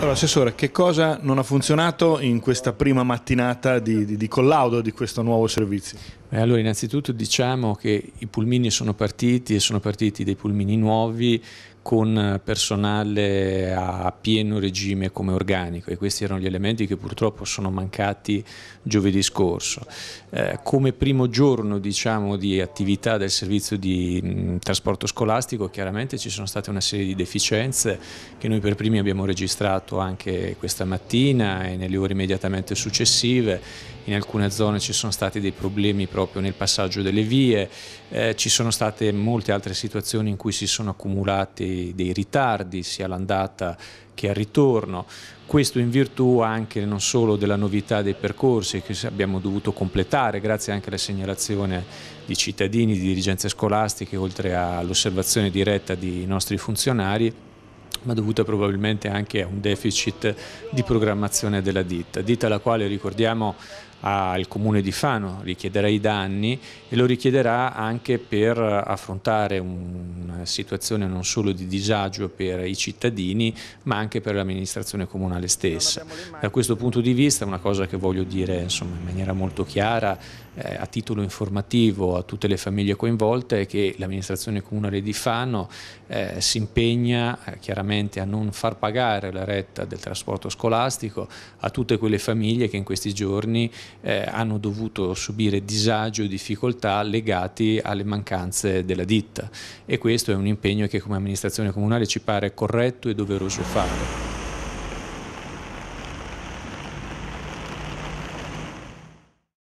Allora, Assessore, che cosa non ha funzionato in questa prima mattinata di, di, di collaudo di questo nuovo servizio? Beh, allora innanzitutto diciamo che i pulmini sono partiti e sono partiti dei pulmini nuovi con personale a pieno regime come organico e questi erano gli elementi che purtroppo sono mancati giovedì scorso. Eh, come primo giorno diciamo, di attività del servizio di mh, trasporto scolastico chiaramente ci sono state una serie di deficienze che noi per primi abbiamo registrato anche questa mattina e nelle ore immediatamente successive in alcune zone ci sono stati dei problemi proprio nel passaggio delle vie, eh, ci sono state molte altre situazioni in cui si sono accumulati dei ritardi sia all'andata che al ritorno. Questo in virtù anche non solo della novità dei percorsi che abbiamo dovuto completare, grazie anche alla segnalazione di cittadini, di dirigenze scolastiche, oltre all'osservazione diretta di nostri funzionari, ma dovuta probabilmente anche a un deficit di programmazione della ditta, ditta la quale ricordiamo al comune di Fano richiederà i danni e lo richiederà anche per affrontare un situazione non solo di disagio per i cittadini ma anche per l'amministrazione comunale stessa. Da questo punto di vista una cosa che voglio dire insomma, in maniera molto chiara eh, a titolo informativo a tutte le famiglie coinvolte è che l'amministrazione comunale di Fano eh, si impegna eh, chiaramente a non far pagare la retta del trasporto scolastico a tutte quelle famiglie che in questi giorni eh, hanno dovuto subire disagio e difficoltà legati alle mancanze della ditta e questo questo è un impegno che come amministrazione comunale ci pare corretto e doveroso fare.